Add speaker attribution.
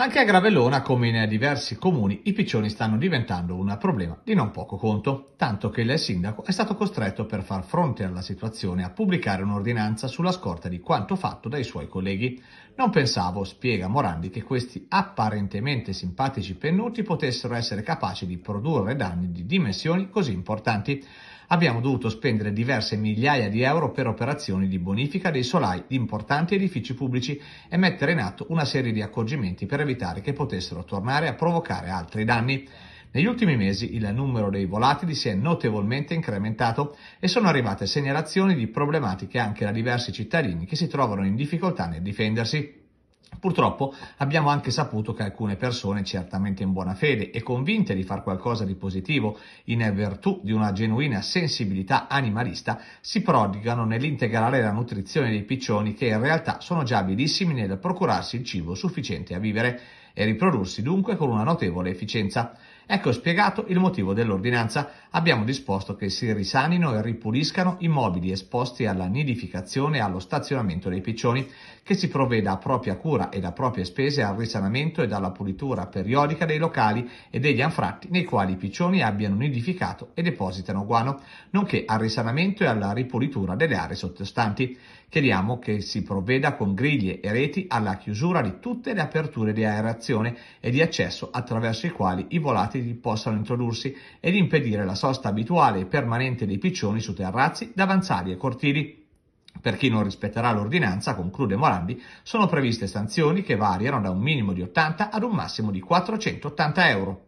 Speaker 1: Anche a Gravellona, come in diversi comuni, i piccioni stanno diventando un problema di non poco conto, tanto che il sindaco è stato costretto per far fronte alla situazione a pubblicare un'ordinanza sulla scorta di quanto fatto dai suoi colleghi. Non pensavo, spiega Morandi, che questi apparentemente simpatici pennuti potessero essere capaci di produrre danni di dimensioni così importanti abbiamo dovuto spendere diverse migliaia di euro per operazioni di bonifica dei solai di importanti edifici pubblici e mettere in atto una serie di accorgimenti per evitare che potessero tornare a provocare altri danni. Negli ultimi mesi il numero dei volatili si è notevolmente incrementato e sono arrivate segnalazioni di problematiche anche da diversi cittadini che si trovano in difficoltà nel difendersi. Purtroppo abbiamo anche saputo che alcune persone, certamente in buona fede e convinte di far qualcosa di positivo, in virtù di una genuina sensibilità animalista, si prodigano nell'integrare la nutrizione dei piccioni che in realtà sono già abilissimi nel procurarsi il cibo sufficiente a vivere e riprodursi dunque con una notevole efficienza. Ecco spiegato il motivo dell'ordinanza. Abbiamo disposto che si risanino e ripuliscano i mobili esposti alla nidificazione e allo stazionamento dei piccioni, che si provveda a propria cura ed a proprie spese al risanamento ed alla pulitura periodica dei locali e degli anfratti nei quali i piccioni abbiano nidificato e depositano guano, nonché al risanamento e alla ripulitura delle aree sottostanti. Chiediamo che si provveda con griglie e reti alla chiusura di tutte le aperture di aerazione alimentazione e di accesso attraverso i quali i volatili possano introdursi ed impedire la sosta abituale e permanente dei piccioni su terrazzi, davanzali e cortili. Per chi non rispetterà l'ordinanza, conclude Morandi, sono previste sanzioni che variano da un minimo di 80 ad un massimo di 480 euro.